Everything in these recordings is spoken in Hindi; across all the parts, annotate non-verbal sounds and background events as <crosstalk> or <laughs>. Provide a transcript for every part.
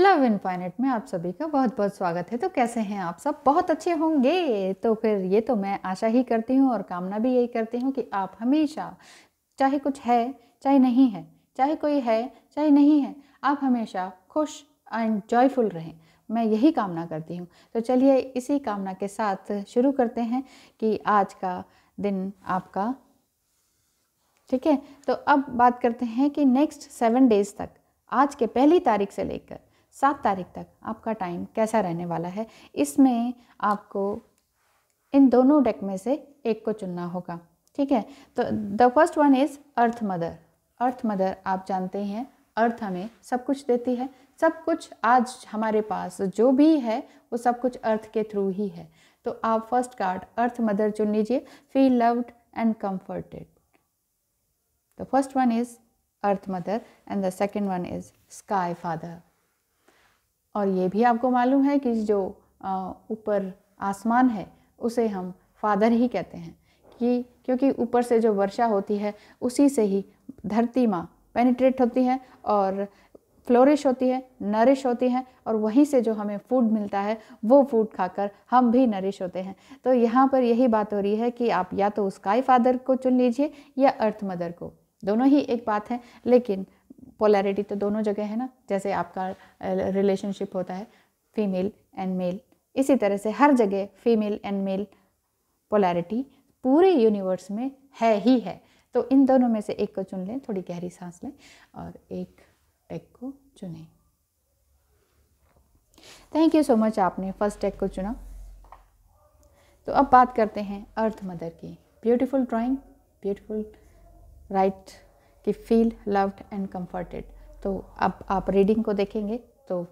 लव इनफाइनेट में आप सभी का बहुत बहुत स्वागत है तो कैसे हैं आप सब बहुत अच्छे होंगे तो फिर ये तो मैं आशा ही करती हूँ और कामना भी यही करती हूँ कि आप हमेशा चाहे कुछ है चाहे नहीं है चाहे कोई है चाहे नहीं है आप हमेशा खुश एंड जॉयफुल रहें मैं यही कामना करती हूँ तो चलिए इसी कामना के साथ शुरू करते हैं कि आज का दिन आपका ठीक है तो अब बात करते हैं कि नेक्स्ट सेवन डेज तक आज के पहली तारीख से लेकर सात तारीख तक आपका टाइम कैसा रहने वाला है इसमें आपको इन दोनों डेक में से एक को चुनना होगा ठीक है तो the first one is earth mother earth mother आप जानते हैं अर्थ हमें सब कुछ देती है सब कुछ आज हमारे पास जो भी है वो सब कुछ अर्थ के थ्रू ही है तो आप फर्स्ट कार्ड अर्थ मदर चुन लीजिए feel loved and comforted the first one is earth mother and the second one is sky father और ये भी आपको मालूम है कि जो ऊपर आसमान है उसे हम फादर ही कहते हैं कि क्योंकि ऊपर से जो वर्षा होती है उसी से ही धरती माँ पेनिट्रेट होती है और फ्लोरिश होती है नरिश होती है और वहीं से जो हमें फूड मिलता है वो फूड खाकर हम भी नरिश होते हैं तो यहाँ पर यही बात हो रही है कि आप या तो स्काई फादर को चुन लीजिए या अर्थ मदर को दोनों ही एक बात है लेकिन पोलैरिटी तो दोनों जगह है ना जैसे आपका रिलेशनशिप होता है फीमेल एंड मेल इसी तरह से हर जगह फीमेल एंड मेल पोलैरिटी पूरे यूनिवर्स में है ही है तो इन दोनों में से एक को चुन लें थोड़ी गहरी सांस लें और एक टेक को चुनें थैंक यू सो मच आपने फर्स्ट टेक को चुना तो अब बात करते हैं अर्थ मदर की ब्यूटीफुल ड्राइंग ब्यूटीफुल राइट कि फील लव्ड एंड कम्फर्टेड तो अब आप रीडिंग को देखेंगे तो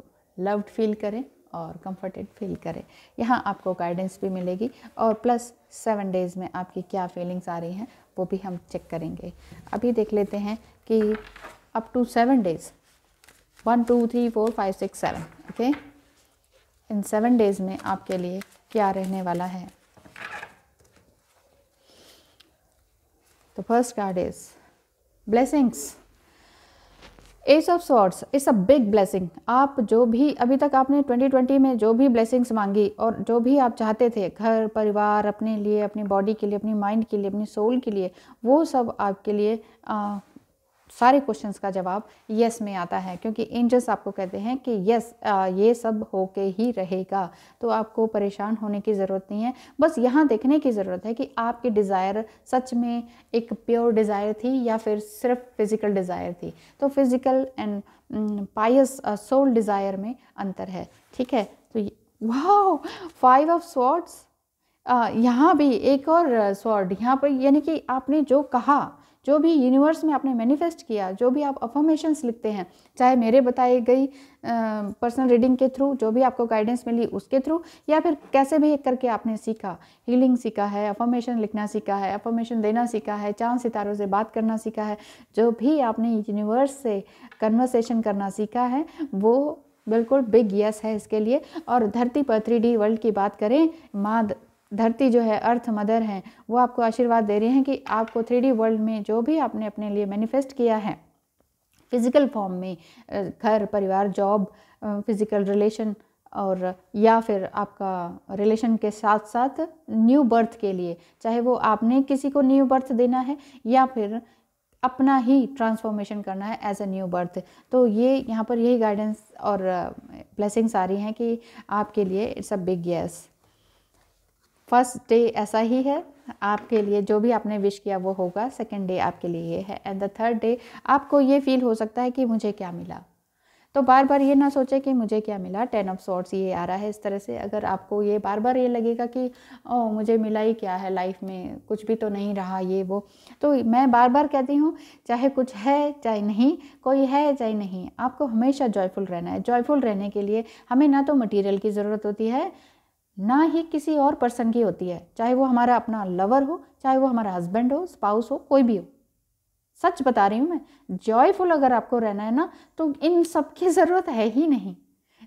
लव्ड फील करें और कंफर्टेड फील करें यहाँ आपको गाइडेंस भी मिलेगी और प्लस सेवन डेज़ में आपकी क्या फीलिंग्स आ रही हैं वो भी हम चेक करेंगे अभी देख लेते हैं कि up to seven days one two three four five six seven okay in seven days में आपके लिए क्या रहने वाला है तो first card is blessings ace of swords is a big blessing आप जो भी अभी तक आपने 2020 में जो भी ब्लेसिंग्स मांगी और जो भी आप चाहते थे घर परिवार अपने लिए अपनी बॉडी के लिए अपनी माइंड के लिए अपनी सोल के लिए वो सब आपके लिए आ, सारे क्वेश्चंस का जवाब यस में आता है क्योंकि एंजल्स आपको कहते हैं कि यस ये सब होके ही रहेगा तो आपको परेशान होने की ज़रूरत नहीं है बस यहाँ देखने की ज़रूरत है कि आपकी डिज़ायर सच में एक प्योर डिज़ायर थी या फिर सिर्फ फिज़िकल डिज़ायर थी तो physical and pious soul desire में अंतर है ठीक है तो वाह फाइव ऑफ स्वॉर्ड्स यहाँ भी एक और स्वॉर्ड uh, यहाँ पर यानी कि आपने जो कहा जो भी यूनिवर्स में आपने मैनिफेस्ट किया जो भी आप अफॉर्मेशंस लिखते हैं चाहे मेरे बताई गई पर्सनल रीडिंग के थ्रू जो भी आपको गाइडेंस मिली उसके थ्रू या फिर कैसे भी एक करके आपने सीखा हीलिंग सीखा है अफॉर्मेशन लिखना सीखा है अफॉर्मेशन देना सीखा है चांद सितारों से बात करना सीखा है जो भी आपने यूनिवर्स से कन्वर्सेशन करना सीखा है वो बिल्कुल बिग यस है इसके लिए और धरती पर थ्री वर्ल्ड की बात करें माँ धरती जो है अर्थ मदर हैं वो आपको आशीर्वाद दे रही हैं कि आपको थ्री वर्ल्ड में जो भी आपने अपने लिए मैनिफेस्ट किया है फिज़िकल फॉर्म में घर परिवार जॉब फिज़िकल रिलेशन और या फिर आपका रिलेशन के साथ साथ न्यू बर्थ के लिए चाहे वो आपने किसी को न्यू बर्थ देना है या फिर अपना ही ट्रांसफॉर्मेशन करना है एज अ न्यू बर्थ तो ये यहाँ पर यही गाइडेंस और ब्लेसिंग्स आ रही हैं कि आपके लिए it's a big yes first day ऐसा ही है आपके लिए जो भी आपने विश किया वो होगा सेकेंड डे आपके लिए ये है एंड द थर्ड डे आपको ये फील हो सकता है कि मुझे क्या मिला तो बार बार ये ना सोचे कि मुझे क्या मिला टेन ऑफ सॉर्ट्स ये आ रहा है इस तरह से अगर आपको ये बार बार ये लगेगा कि ओ मुझे मिला ही क्या है लाइफ में कुछ भी तो नहीं रहा ये वो तो मैं बार बार कहती हूँ चाहे कुछ है चाहे नहीं कोई है चाहे नहीं आपको हमेशा जॉयफुल रहना है जॉयफुल रहने के लिए हमें ना तो मटेरियल की ज़रूरत होती है ना ही किसी और पर्सन की होती है चाहे वो हमारा अपना लवर हो चाहे वो हमारा हस्बैंड हो स्पाउस हो कोई भी हो सच बता रही हूँ मैं जॉयफुल अगर आपको रहना है ना तो इन सब की <laughs> ज़रूरत है ही नहीं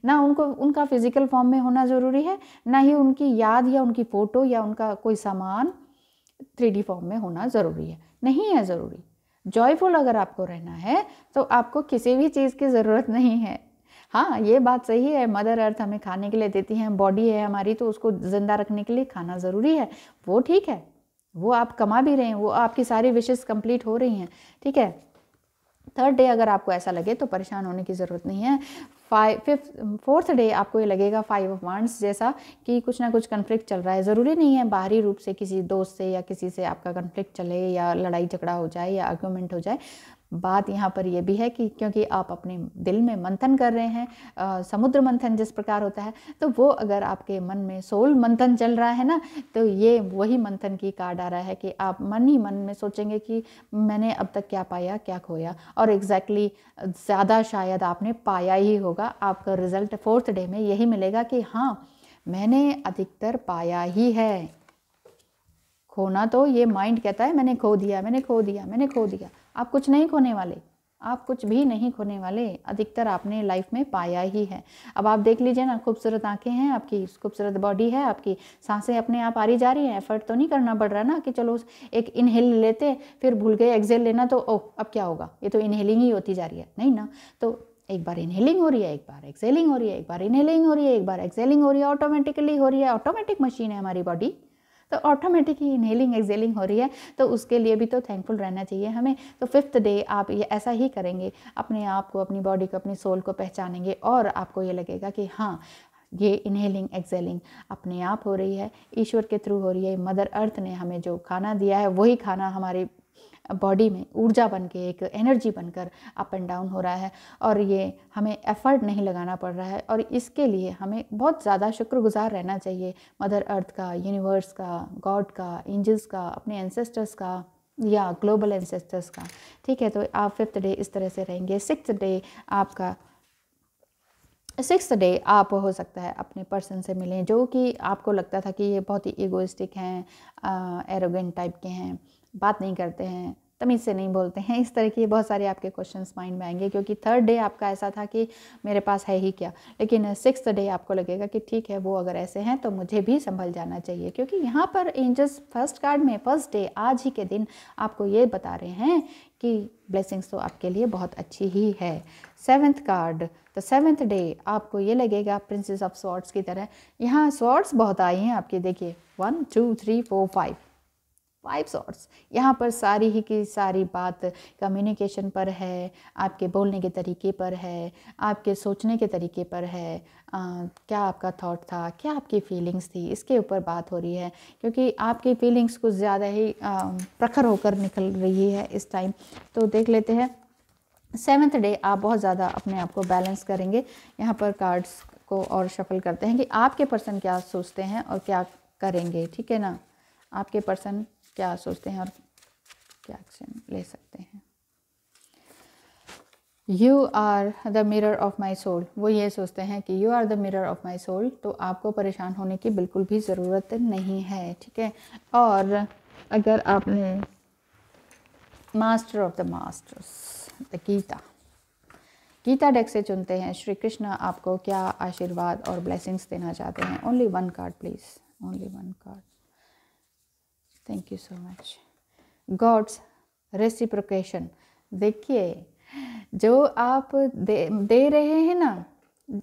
ना उनको उनका फिजिकल फॉर्म में होना ज़रूरी है ना ही उनकी याद या उनकी फ़ोटो या उनका कोई सामान थ्री फॉर्म में होना ज़रूरी है नहीं है ज़रूरी जॉयफुल अगर आपको रहना है तो आपको किसी भी चीज़ की ज़रूरत नहीं है हाँ ये बात सही है मदर अर्थ हमें खाने के लिए देती हैं बॉडी है हमारी तो उसको ज़िंदा रखने के लिए खाना ज़रूरी है वो ठीक है वो आप कमा भी रहे हैं वो आपकी सारी विशेष कंप्लीट हो रही हैं ठीक है थर्ड डे अगर आपको ऐसा लगे तो परेशान होने की ज़रूरत नहीं है फाइव फिफ्थ फोर्थ डे आपको ये लगेगा फाइव ऑफ वांड्स जैसा कि कुछ ना कुछ कन्फ्लिक्ट चल रहा है ज़रूरी नहीं है बाहरी रूप से किसी दोस्त से या किसी से आपका कन्फ्लिक्ट चले या लड़ाई झगड़ा हो जाए या आर्ग्यूमेंट हो जाए बात यहाँ पर यह भी है कि क्योंकि आप अपने दिल में मंथन कर रहे हैं आ, समुद्र मंथन जिस प्रकार होता है तो वो अगर आपके मन में सोल मंथन चल रहा है ना तो ये वही मंथन की कार्ड आ रहा है कि आप मन ही मन में सोचेंगे कि मैंने अब तक क्या पाया क्या खोया और एग्जैक्टली exactly ज़्यादा शायद आपने पाया ही होगा आपका रिजल्ट फोर्थ डे में यही मिलेगा कि हाँ मैंने अधिकतर पाया ही है खोना तो ये माइंड कहता है मैंने खो दिया मैंने खो दिया मैंने खो दिया आप कुछ नहीं खोने वाले आप कुछ भी नहीं खोने वाले अधिकतर आपने लाइफ में पाया ही है अब आप देख लीजिए ना खूबसूरत आंखें हैं आपकी खूबसूरत बॉडी है आपकी सांसें अपने आप आ रही जा रही हैं एफर्ट तो नहीं करना पड़ रहा ना कि चलो एक इनहेल लेते फिर भूल गए एक्सेल लेना तो ओह अब क्या होगा ये तो इनहेलिंग ही होती जा रही है नहीं ना तो एक बार इनहेलिंग हो रही है एक बार एक्सेलिंग हो रही है एक बार इनहेलिंग हो रही है एक बार एक्सेलिंग हो रही है ऑटोमेटिकली हो रही है ऑटोमेटिक मशीन है हमारी बॉडी तो ऑटोमेटिक ही इनहेलिंग एक्सेलिंग हो रही है तो उसके लिए भी तो थैंकफुल रहना चाहिए हमें तो फिफ्थ डे आप ये ऐसा ही करेंगे अपने आप को अपनी बॉडी को अपनी सोल को पहचानेंगे और आपको ये लगेगा कि हाँ ये इनहेलिंग एक्सेलिंग अपने आप हो रही है ईश्वर के थ्रू हो रही है मदर अर्थ ने हमें जो खाना दिया है वही खाना हमारे बॉडी में ऊर्जा बन के एक एनर्जी बनकर अप एंड डाउन हो रहा है और ये हमें एफर्ट नहीं लगाना पड़ रहा है और इसके लिए हमें बहुत ज़्यादा शुक्रगुजार रहना चाहिए मदर अर्थ का यूनिवर्स का गॉड का एंजल्स का अपने एंसेस्टर्स का या ग्लोबल एंसेस्टर्स का ठीक है तो आप फिफ्थ डे इस तरह से रहेंगे सिक्स डे आपका सिक्स डे आप हो सकता है अपने पर्सन से मिलें जो कि आपको लगता था कि ये बहुत ही ईगोइस्टिक हैं एरोगेंट टाइप के हैं बात नहीं करते हैं तमीज़ से नहीं बोलते हैं इस तरह के बहुत सारे आपके क्वेश्चंस माइंड में आएंगे क्योंकि थर्ड डे आपका ऐसा था कि मेरे पास है ही क्या लेकिन सिक्स डे आपको लगेगा कि ठीक है वो अगर ऐसे हैं तो मुझे भी संभल जाना चाहिए क्योंकि यहाँ पर एंजल्स फर्स्ट कार्ड में फर्स्ट डे आज ही के दिन आपको ये बता रहे हैं कि ब्लेसिंग्स तो आपके लिए बहुत अच्छी ही है सेवन्थ कार्ड तो सेवन्थ डे आपको ये लगेगा प्रिंसेस ऑफ स्वॉर्ड्स की तरह यहाँ स्वॉर्ड्स बहुत आई हैं आपके देखिए one two three four five five swords यहाँ पर सारी ही की सारी बात कम्युनिकेशन पर है आपके बोलने के तरीके पर है आपके सोचने के तरीके पर है आ, क्या आपका थॉट था क्या आपकी फीलिंग्स थी इसके ऊपर बात हो रही है क्योंकि आपकी फीलिंग्स कुछ ज़्यादा ही प्रखर होकर निकल रही है इस टाइम तो देख लेते हैं सेवन्थ डे आप बहुत ज़्यादा अपने आप को बैलेंस करेंगे यहाँ पर कार्ड्स को और शफल करते हैं कि आपके पर्सन क्या सोचते हैं और क्या करेंगे ठीक है ना आपके पर्सन क्या सोचते हैं और क्या एक्शन ले सकते हैं you are the mirror of my soul वो ये सोचते हैं कि you are the mirror of my soul तो आपको परेशान होने की बिल्कुल भी ज़रूरत नहीं है ठीक है और अगर आपने master of the masters the Gita Gita deck से चुनते हैं श्री कृष्ण आपको क्या आशीर्वाद और ब्लेसिंग्स देना चाहते हैं only one card please only one card thank you so much god's reciprocation देखिए जो आप दे, दे रहे हैं ना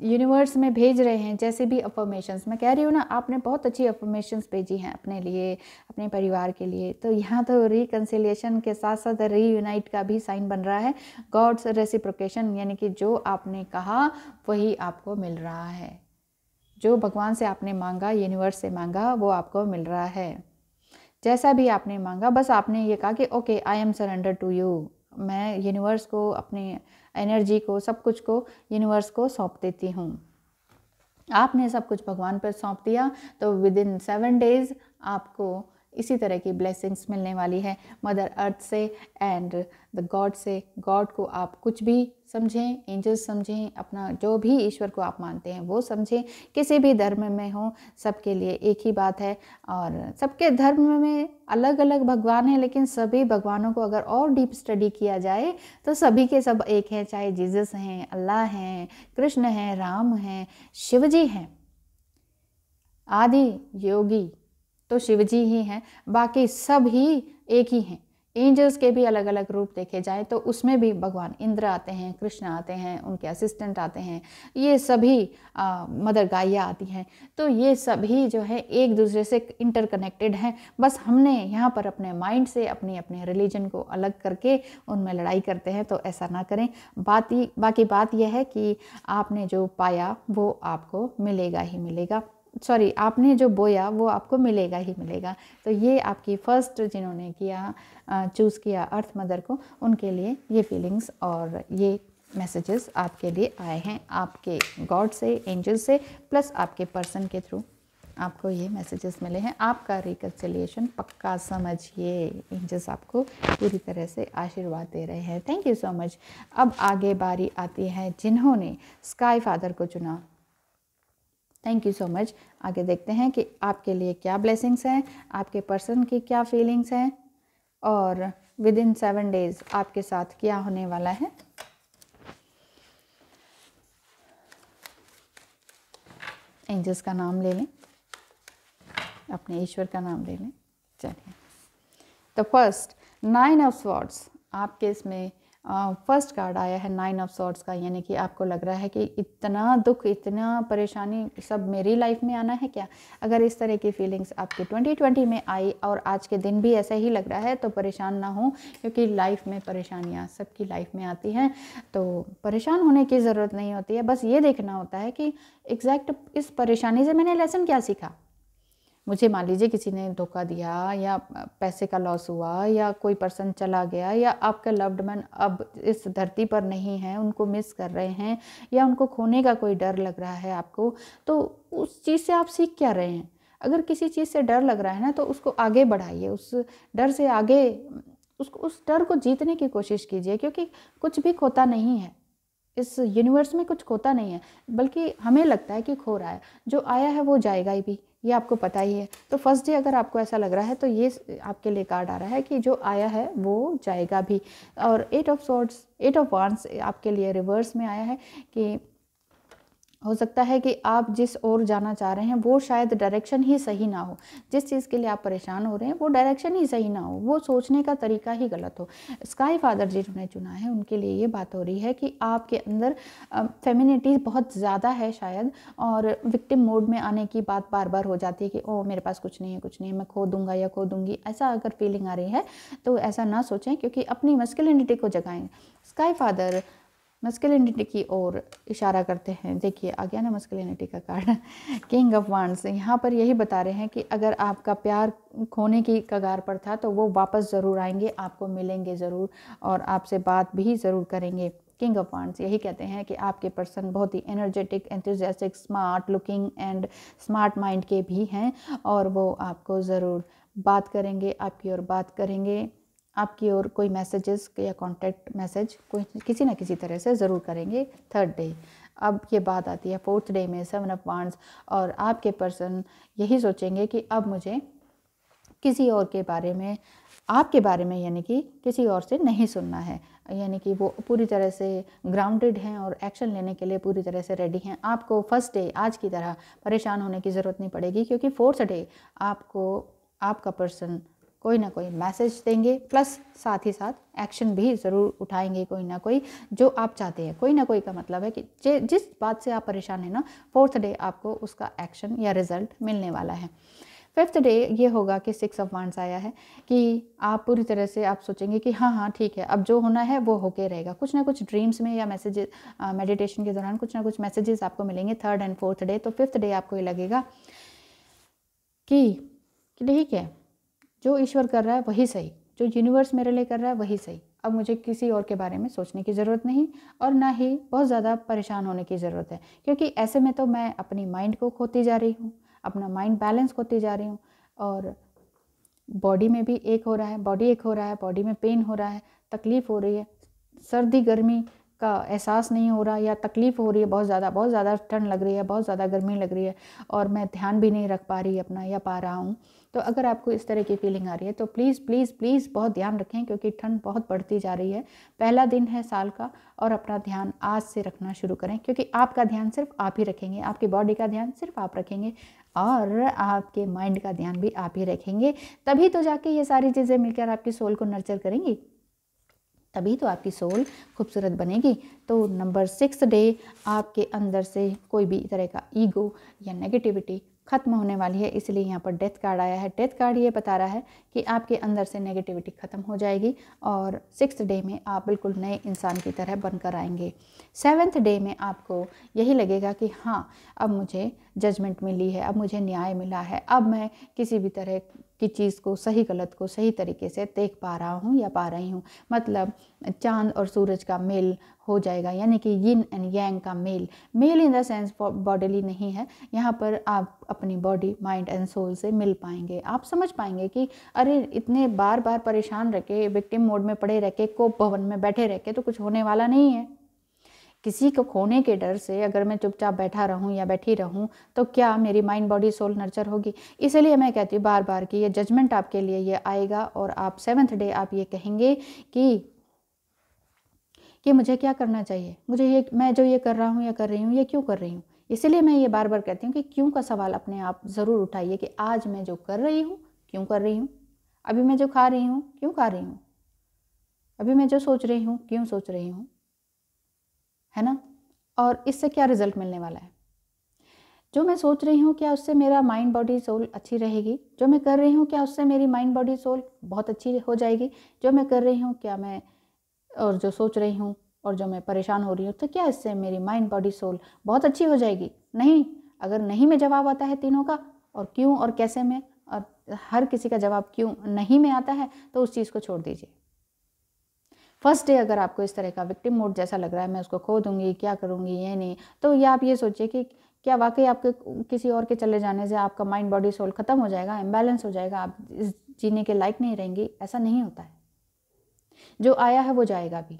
यूनिवर्स में भेज रहे हैं जैसे भी अफॉर्मेशंस मैं कह रही हूँ ना आपने बहुत अच्छी अफॉर्मेशंस भेजी हैं अपने लिए अपने परिवार के लिए तो यहाँ तो रिकन्सिलेशन के साथ साथ रीयूनाइट का भी साइन बन रहा है गॉड्स रेसिप्रोकेशन यानी कि जो आपने कहा वही आपको मिल रहा है जो भगवान से आपने मांगा यूनिवर्स से मांगा वो आपको मिल रहा है जैसा भी आपने मांगा बस आपने ये कहा कि okay I am surrender to you मैं यूनिवर्स को अपनी एनर्जी को सब कुछ को यूनिवर्स को सौंप देती हूँ आपने सब कुछ भगवान पर सौंप दिया तो विद इन सेवन डेज आपको इसी तरह की ब्लेसिंग्स मिलने वाली है मदर अर्थ से एंड द गॉड से गॉड को आप कुछ भी समझें एंजल्स समझें अपना जो भी ईश्वर को आप मानते हैं वो समझें किसी भी धर्म में हो सबके लिए एक ही बात है और सबके धर्म में अलग अलग भगवान हैं लेकिन सभी भगवानों को अगर और डीप स्टडी किया जाए तो सभी के सब एक हैं चाहे जीसस हैं अल्लाह हैं कृष्ण हैं राम हैं शिव जी हैं आदि योगी तो शिव जी ही हैं बाकी सब ही एक ही हैं एंजल्स के भी अलग अलग रूप देखे जाए तो उसमें भी भगवान इंद्र आते हैं कृष्ण आते हैं उनके असिस्टेंट आते हैं ये सभी आ, मदर गाइया आती हैं तो ये सभी जो है एक दूसरे से इंटरकनेक्टेड हैं बस हमने यहाँ पर अपने माइंड से अपनी अपने रिलीजन को अलग करके उनमें लड़ाई करते हैं तो ऐसा ना करें बात बाकी बात यह है कि आपने जो पाया वो आपको मिलेगा ही मिलेगा सॉरी आपने जो बोया वो आपको मिलेगा ही मिलेगा तो ये आपकी फ़र्स्ट जिन्होंने किया चूज़ किया अर्थ मदर को उनके लिए ये फीलिंग्स और ये मैसेजेस आपके लिए आए हैं आपके गॉड से एंजल से प्लस आपके पर्सन के थ्रू आपको ये मैसेजेस मिले हैं आपका रिकन्सिलेशन पक्का समझिए एंजल्स आपको पूरी तरह से आशीर्वाद दे रहे हैं थैंक यू सो मच अब आगे बारी आती है जिन्होंने स्काई फादर को चुना थैंक यू सो मच आगे देखते हैं कि आपके लिए क्या ब्लेसिंग्स हैं आपके पर्सन की क्या फीलिंग्स हैं और विद इन सेवन डेज आपके साथ क्या होने वाला है एंजल्स का नाम ले लें अपने ईश्वर का नाम ले लें चलिए तो फर्स्ट नाइन ऑफ स्वॉर्ड्स आपके इसमें फर्स्ट कार्ड आया है नाइन ऑफ सॉर्ट्स का यानी कि आपको लग रहा है कि इतना दुख इतना परेशानी सब मेरी लाइफ में आना है क्या अगर इस तरह की फीलिंग्स आपकी 2020 में आई और आज के दिन भी ऐसा ही लग रहा है तो परेशान ना हो क्योंकि लाइफ में परेशानियाँ सबकी लाइफ में आती हैं तो परेशान होने की ज़रूरत नहीं होती है बस ये देखना होता है कि एग्जैक्ट इस परेशानी से मैंने लेसन क्या सीखा मुझे मान लीजिए किसी ने धोखा दिया या पैसे का लॉस हुआ या कोई पर्सन चला गया या आपका लव्ड मैन अब इस धरती पर नहीं है उनको मिस कर रहे हैं या उनको खोने का कोई डर लग रहा है आपको तो उस चीज़ से आप सीख क्या रहे हैं अगर किसी चीज़ से डर लग रहा है ना तो उसको आगे बढ़ाइए उस डर से आगे उसको उस डर को जीतने की कोशिश कीजिए क्योंकि कुछ भी खोता नहीं है इस यूनिवर्स में कुछ खोता नहीं है बल्कि हमें लगता है कि खो रहा है जो आया है वो जाएगा ही भी ये आपको पता ही है तो फर्स्ट डे अगर आपको ऐसा लग रहा है तो ये आपके लिए कार्ड आ रहा है कि जो आया है वो जाएगा भी और eight of swords eight of wands आपके लिए रिवर्स में आया है कि हो सकता है कि आप जिस ओर जाना चाह रहे हैं वो शायद डायरेक्शन ही सही ना हो जिस चीज़ के लिए आप परेशान हो रहे हैं वो डायरेक्शन ही सही ना हो वो सोचने का तरीका ही गलत हो स्काई फादर जिन्होंने चुना है उनके लिए ये बात हो रही है कि आपके अंदर फेमिनिटी बहुत ज़्यादा है शायद और विक्टिम मोड में आने की बात बार बार हो जाती है कि ओ मेरे पास कुछ नहीं है कुछ नहीं है मैं खो दूंगा या खो दूंगी ऐसा अगर फीलिंग आ रही है तो ऐसा ना सोचें क्योंकि अपनी मस्किलिनिटी को जगाएँ स्काई फादर मस्कुलिनिटी की ओर इशारा करते हैं देखिए आ गया ना मस्कुलिनिटी का कार्ड किंग ऑफ वांड्स यहाँ पर यही बता रहे हैं कि अगर आपका प्यार खोने की कगार पर था तो वो वापस ज़रूर आएंगे आपको मिलेंगे ज़रूर और आपसे बात भी ज़रूर करेंगे किंग ऑफ वांड्स यही कहते हैं कि आपके पर्सन बहुत ही energetic enthusiastic smart looking and smart mind के भी हैं और वो आपको ज़रूर बात करेंगे आपकी और बात करेंगे आपकी ओर कोई मैसेजेस या कॉन्टैक्ट मैसेज कोई किसी ना किसी तरह से ज़रूर करेंगे थर्ड डे अब ये बात आती है फोर्थ डे में सेवन ऑफ वांड्स और आपके पर्सन यही सोचेंगे कि अब मुझे किसी और के बारे में आपके बारे में यानी कि किसी और से नहीं सुनना है यानी कि वो पूरी तरह से ग्राउंडेड हैं और एक्शन लेने के लिए पूरी तरह से रेडी हैं आपको फर्स्ट डे आज की तरह परेशान होने की ज़रूरत नहीं पड़ेगी क्योंकि फोर्थ डे आपको आपका पर्सन कोई ना कोई मैसेज देंगे प्लस साथ ही साथ एक्शन भी ज़रूर उठाएंगे कोई ना कोई जो आप चाहते हैं कोई ना कोई का मतलब है कि जिस बात से आप परेशान हैं ना फोर्थ डे आपको उसका एक्शन या रिजल्ट मिलने वाला है फिफ्थ डे ये होगा कि सिक्स ऑफ वांड्स आया है कि आप पूरी तरह से आप सोचेंगे कि हाँ हाँ ठीक है अब जो होना है वो होके रहेगा कुछ ना कुछ ड्रीम्स में या मैसेजेस मेडिटेशन के दौरान कुछ ना कुछ मैसेजेस आपको मिलेंगे थर्ड एंड फोर्थ डे तो फिफ्थ डे आपको ये लगेगा कि ठीक है जो ईश्वर कर रहा है वही सही जो यूनिवर्स मेरे लिए कर रहा है वही सही अब मुझे किसी और के बारे में सोचने की ज़रूरत नहीं और ना ही बहुत ज़्यादा परेशान होने की ज़रूरत है क्योंकि ऐसे में तो मैं अपनी माइंड को खोती जा रही हूँ अपना माइंड बैलेंस खोती जा रही हूँ और बॉडी में भी एक हो रहा है बॉडी एक हो रहा है बॉडी में पेन हो रहा है तकलीफ़ हो रही है सर्दी गर्मी का एहसास नहीं हो रहा या तकलीफ़ हो रही है बहुत ज़्यादा बहुत ज़्यादा ठंड लग रही है बहुत ज़्यादा गर्मी लग रही है और मैं ध्यान भी नहीं रख पा रही अपना या पा रहा हूँ तो अगर आपको इस तरह की फीलिंग आ रही है तो प्लीज़ प्लीज़ प्लीज़ बहुत ध्यान रखें क्योंकि ठंड बहुत बढ़ती जा रही है पहला दिन है साल का और अपना ध्यान आज से रखना शुरू करें क्योंकि आपका ध्यान सिर्फ आप ही रखेंगे आपकी बॉडी का ध्यान सिर्फ आप रखेंगे और आपके माइंड का ध्यान भी आप ही रखेंगे तभी तो जाके ये सारी चीज़ें मिलकर आपकी सोल को नर्चर करेंगी तभी तो आपकी सोल खूबसूरत बनेगी तो नंबर सिक्स डे आपके अंदर से कोई भी तरह का ईगो या नेगेटिविटी खत्म होने वाली है इसलिए यहाँ पर डेथ कार्ड आया है डेथ कार्ड ये बता रहा है कि आपके अंदर से नेगेटिविटी ख़त्म हो जाएगी और सिक्स डे में आप बिल्कुल नए इंसान की तरह बनकर आएंगे सेवन्थ डे में आपको यही लगेगा कि हाँ अब मुझे जजमेंट मिली है अब मुझे न्याय मिला है अब मैं किसी भी तरह की चीज़ को सही गलत को सही तरीके से देख पा रहा हूँ या पा रही हूँ मतलब चांद और सूरज का मेल हो जाएगा यानी कि यिन एंड यांग का male male in the sense bodily नहीं है यहाँ पर आप अपनी बॉडी माइंड एंड सोल से मिल पाएंगे आप समझ पाएंगे कि अरे इतने बार बार परेशान रह के विक्टिम मोड में पड़े रह के कोप भवन में बैठे रह के तो कुछ होने वाला नहीं है किसी को खोने के डर से अगर मैं चुपचाप बैठा रहूं या बैठी रहूं तो क्या मेरी माइंड बॉडी सोल नर्चर होगी इसलिए मैं कहती हूँ बार बार कि ये जजमेंट आपके लिए ये आएगा और आप सेवन्थ डे आप ये कहेंगे कि कि मुझे क्या करना चाहिए मुझे ये मैं जो ये कर रहा हूँ या कर रही हूँ ये क्यों कर रही हूँ इसीलिए मैं ये बार बार कहती हूँ कि क्यों का सवाल अपने आप ज़रूर उठाइए कि आज मैं जो कर रही हूँ क्यों कर रही हूँ अभी मैं जो खा रही हूँ क्यों खा रही हूँ अभी मैं जो सोच रही हूँ क्यों सोच रही हूँ है ना और इससे क्या रिजल्ट मिलने वाला है जो मैं सोच रही हूँ क्या उससे मेरा माइंड बॉडी सोल अच्छी रहेगी जो मैं कर रही हूँ क्या उससे मेरी माइंड बॉडी सोल बहुत अच्छी हो जाएगी जो मैं कर रही हूँ क्या मैं और जो सोच रही हूँ और जो मैं परेशान हो रही हूँ तो क्या इससे मेरी माइंड बॉडी सोल बहुत अच्छी हो जाएगी नहीं अगर नहीं में जवाब आता है तीनों का और क्यों और कैसे में और हर किसी का जवाब क्यों नहीं में आता है तो उस चीज़ को छोड़ दीजिए फर्स्ट डे अगर आपको इस तरह का विक्टिम मोड जैसा लग रहा है मैं उसको खो दूंगी क्या करूंगी ये नहीं तो ये आप ये सोचिए कि क्या वाकई आपके किसी और के चले जाने से आपका माइंड बॉडी सोल ख़त्म हो जाएगा इम्बैलेंस हो जाएगा आप इस जीने के लायक नहीं रहेंगी ऐसा नहीं होता है जो आया है वो जाएगा भी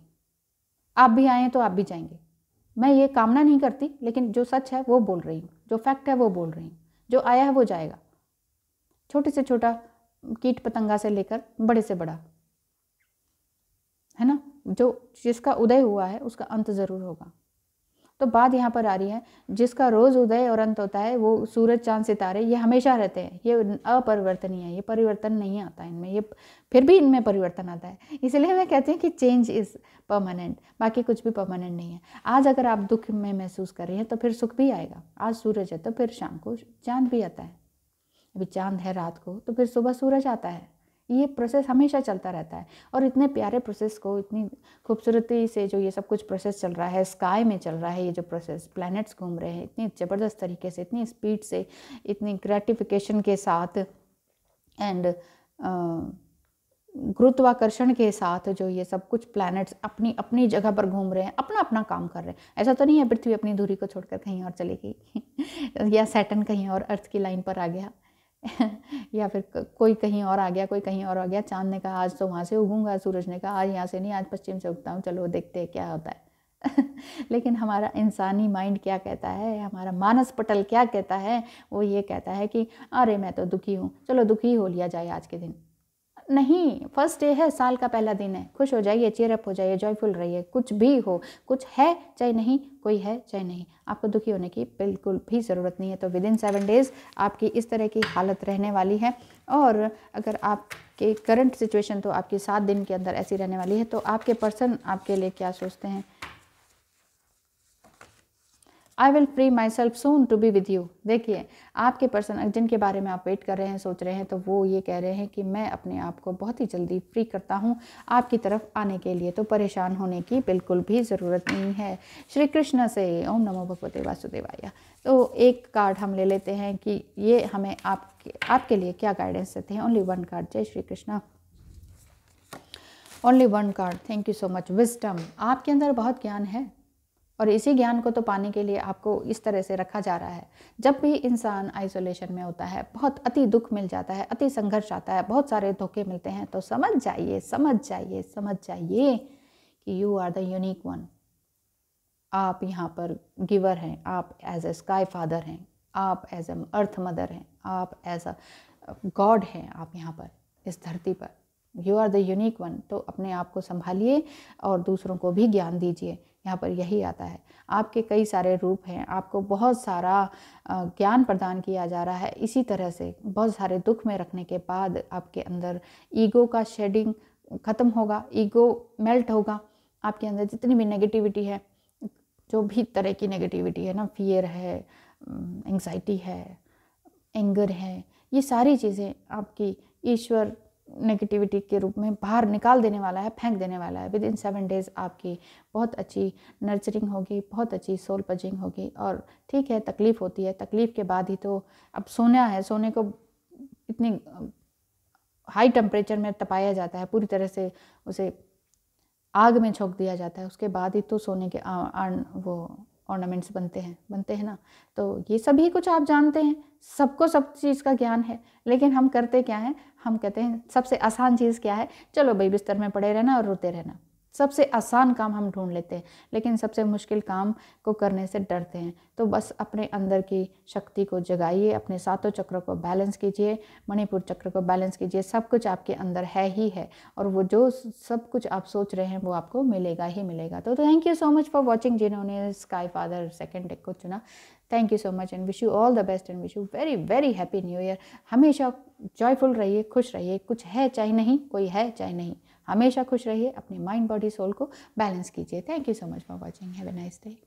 आप भी आए तो आप भी जाएंगे मैं ये कामना नहीं करती लेकिन जो सच है वो बोल रही हूँ जो फैक्ट है वो बोल रही हूँ जो आया है वो जाएगा छोटे से छोटा कीट पतंगा से लेकर बड़े से बड़ा है ना जो जिसका उदय हुआ है उसका अंत ज़रूर होगा तो बात यहाँ पर आ रही है जिसका रोज़ उदय और अंत होता है वो सूरज चांद सितारे ये हमेशा रहते हैं ये अपरिवर्तनीय है ये परिवर्तन नहीं आता इनमें ये फिर भी इनमें परिवर्तन आता है इसलिए हमें कहते हैं कि चेंज इज़ परमानेंट बाकी कुछ भी परमानेंट नहीं है आज अगर आप दुख में महसूस कर रहे हैं तो फिर सुख भी आएगा आज सूरज है तो फिर शाम को चांद भी आता है अभी चांद है रात को तो फिर सुबह सूरज आता है ये प्रोसेस हमेशा चलता रहता है और इतने प्यारे प्रोसेस को इतनी खूबसूरती से जो ये सब कुछ प्रोसेस चल रहा है स्काई में चल रहा है ये जो प्रोसेस प्लैनेट्स घूम रहे हैं इतनी ज़बरदस्त तरीके से इतनी स्पीड से इतनी ग्रेटिफिकेशन के साथ एंड गुरुत्वाकर्षण के साथ जो ये सब कुछ प्लैनेट्स अपनी अपनी जगह पर घूम रहे हैं अपना अपना काम कर रहे हैं ऐसा तो नहीं है पृथ्वी अपनी दूरी को छोड़कर कहीं और चले गई या सैटन कहीं और अर्थ की लाइन पर आ गया <laughs> या फिर कोई कहीं और आ गया कोई कहीं और आ गया चांद ने कहा आज तो वहाँ से उगूंगा सूरज ने कहा आज यहाँ से नहीं आज पश्चिम से उगता हूँ चलो देखते हैं क्या होता है <laughs> लेकिन हमारा इंसानी माइंड क्या कहता है हमारा मानस पटल क्या कहता है वो ये कहता है कि अरे मैं तो दुखी हूँ चलो दुखी हो लिया जाए आज के दिन नहीं फर्स्ट डे है साल का पहला दिन है खुश हो जाइए चेयरअप हो जाइए जॉयफुल रहिए कुछ भी हो कुछ है चाहे नहीं कोई है चाहे नहीं आपको दुखी होने की बिल्कुल भी ज़रूरत नहीं है तो विद इन सेवन डेज़ आपकी इस तरह की हालत रहने वाली है और अगर आपके करंट सिचुएशन तो आपकी सात दिन के अंदर ऐसी रहने वाली है तो आपके पर्सन आपके लिए क्या सोचते हैं I will free myself soon to be with you देखिए आपके पर्सन जिनके बारे में आप वेट कर रहे हैं सोच रहे हैं तो वो ये कह रहे हैं कि मैं अपने आप को बहुत ही जल्दी फ्री करता हूँ आपकी तरफ आने के लिए तो परेशान होने की बिल्कुल भी ज़रूरत नहीं है श्री कृष्ण से ओम नमो भगवते वासुदेवाया तो एक कार्ड हम ले लेते हैं कि ये हमें आपके आपके लिए क्या गाइडेंस देते हैं only one card Jai Shri Krishna only one card thank you so much wisdom आपके अंदर बहुत ज्ञान है और इसी ज्ञान को तो पाने के लिए आपको इस तरह से रखा जा रहा है जब भी इंसान आइसोलेशन में होता है बहुत अति दुख मिल जाता है अति संघर्ष आता है बहुत सारे धोखे मिलते हैं तो समझ जाइए समझ जाइए समझ जाइए कि you are the unique one आप यहाँ पर गिवर हैं आप एज ए स्काई फादर हैं आप एज ए अर्थ मदर हैं आप एज अ गॉड हैं आप यहाँ पर इस धरती पर you are the unique one तो अपने आप को संभालिए और दूसरों को भी ज्ञान दीजिए यहाँ पर यही आता है आपके कई सारे रूप हैं आपको बहुत सारा ज्ञान प्रदान किया जा रहा है इसी तरह से बहुत सारे दुख में रखने के बाद आपके अंदर ईगो का शेडिंग ख़त्म होगा ईगो मेल्ट होगा आपके अंदर जितनी भी नेगेटिविटी है जो भी तरह की नेगेटिविटी है ना फियर है एंग्जाइटी है एंगर है ये सारी चीज़ें आपकी ईश्वर नेगेटिविटी के रूप में बाहर निकाल देने वाला है फेंक देने वाला है विद इन सेवन डेज़ आपकी बहुत अच्छी नर्चरिंग होगी बहुत अच्छी सोल पजिंग होगी और ठीक है तकलीफ़ होती है तकलीफ़ के बाद ही तो अब सोना है सोने को इतनी हाई टेम्परेचर में तपाया जाता है पूरी तरह से उसे आग में छोंक दिया जाता है उसके बाद ही तो सोने के आ, वो ऑर्नामेंट्स बनते हैं बनते हैं ना तो ये सभी कुछ आप जानते हैं सबको सब चीज़ का ज्ञान है लेकिन हम करते क्या हैं हम कहते हैं सबसे आसान चीज़ क्या है चलो भाई बिस्तर में पड़े रहना और रोते रहना सबसे आसान काम हम ढूंढ लेते हैं लेकिन सबसे मुश्किल काम को करने से डरते हैं तो बस अपने अंदर की शक्ति को जगाइए अपने सातों चक्रों को बैलेंस कीजिए मणिपुर चक्र को बैलेंस कीजिए सब कुछ आपके अंदर है ही है और वो जो सब कुछ आप सोच रहे हैं वो आपको मिलेगा ही मिलेगा तो thank you so much for watching जिन्होंने स्काई फादर सेकेंड डेक को चुना thank you so much and wish you all the best and wish you very very happy new year हमेशा जॉयफुल रहिए खुश रहिए कुछ है चाहे नहीं कोई है चाहे नहीं हमेशा खुश रहिए अपने माइंड बॉडी सोल को बैलेंस कीजिए thank you so much for watching have a nice day